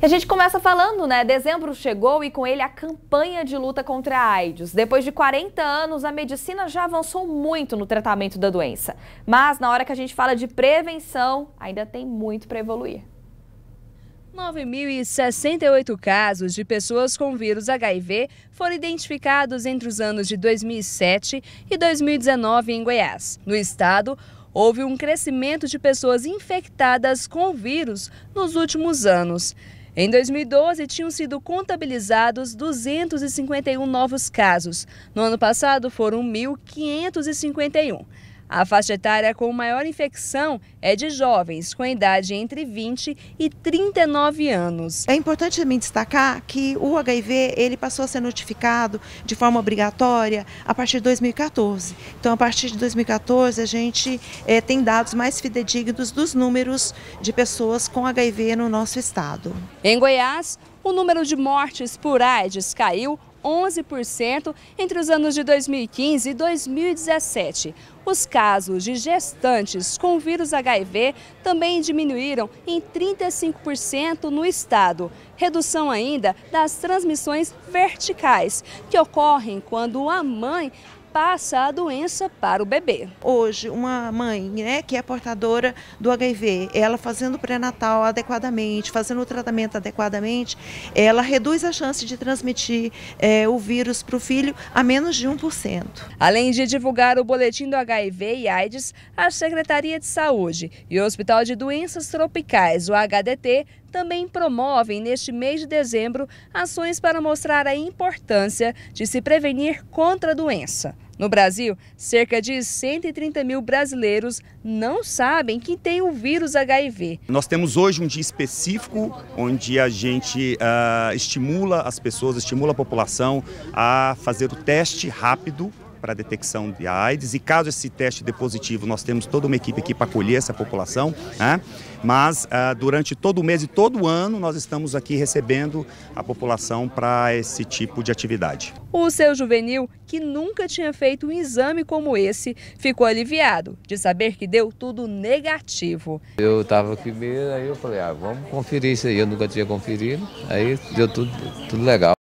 E a gente começa falando, né? Dezembro chegou e com ele a campanha de luta contra a AIDS. Depois de 40 anos, a medicina já avançou muito no tratamento da doença. Mas na hora que a gente fala de prevenção, ainda tem muito para evoluir. 9.068 casos de pessoas com vírus HIV foram identificados entre os anos de 2007 e 2019 em Goiás. No estado, houve um crescimento de pessoas infectadas com o vírus nos últimos anos. Em 2012, tinham sido contabilizados 251 novos casos. No ano passado, foram 1.551. A faixa etária com maior infecção é de jovens, com idade entre 20 e 39 anos. É importante também destacar que o HIV ele passou a ser notificado de forma obrigatória a partir de 2014. Então, a partir de 2014, a gente é, tem dados mais fidedignos dos números de pessoas com HIV no nosso estado. Em Goiás, o número de mortes por AIDS caiu 11% entre os anos de 2015 e 2017. Os casos de gestantes com vírus HIV também diminuíram em 35% no estado. Redução ainda das transmissões verticais, que ocorrem quando a mãe passa a doença para o bebê. Hoje, uma mãe né, que é portadora do HIV, ela fazendo o pré-natal adequadamente, fazendo o tratamento adequadamente, ela reduz a chance de transmitir é, o vírus para o filho a menos de 1%. Além de divulgar o boletim do HIV e AIDS, a Secretaria de Saúde e o Hospital de Doenças Tropicais, o HDT, também promovem neste mês de dezembro ações para mostrar a importância de se prevenir contra a doença. No Brasil, cerca de 130 mil brasileiros não sabem que tem o vírus HIV. Nós temos hoje um dia específico onde a gente uh, estimula as pessoas, estimula a população a fazer o teste rápido para a detecção de AIDS e caso esse teste dê positivo, nós temos toda uma equipe aqui para acolher essa população, né? mas ah, durante todo o mês e todo o ano nós estamos aqui recebendo a população para esse tipo de atividade. O seu juvenil, que nunca tinha feito um exame como esse, ficou aliviado de saber que deu tudo negativo. Eu estava aqui mesmo, aí eu falei, ah, vamos conferir isso aí, eu nunca tinha conferido, aí deu tudo, tudo legal.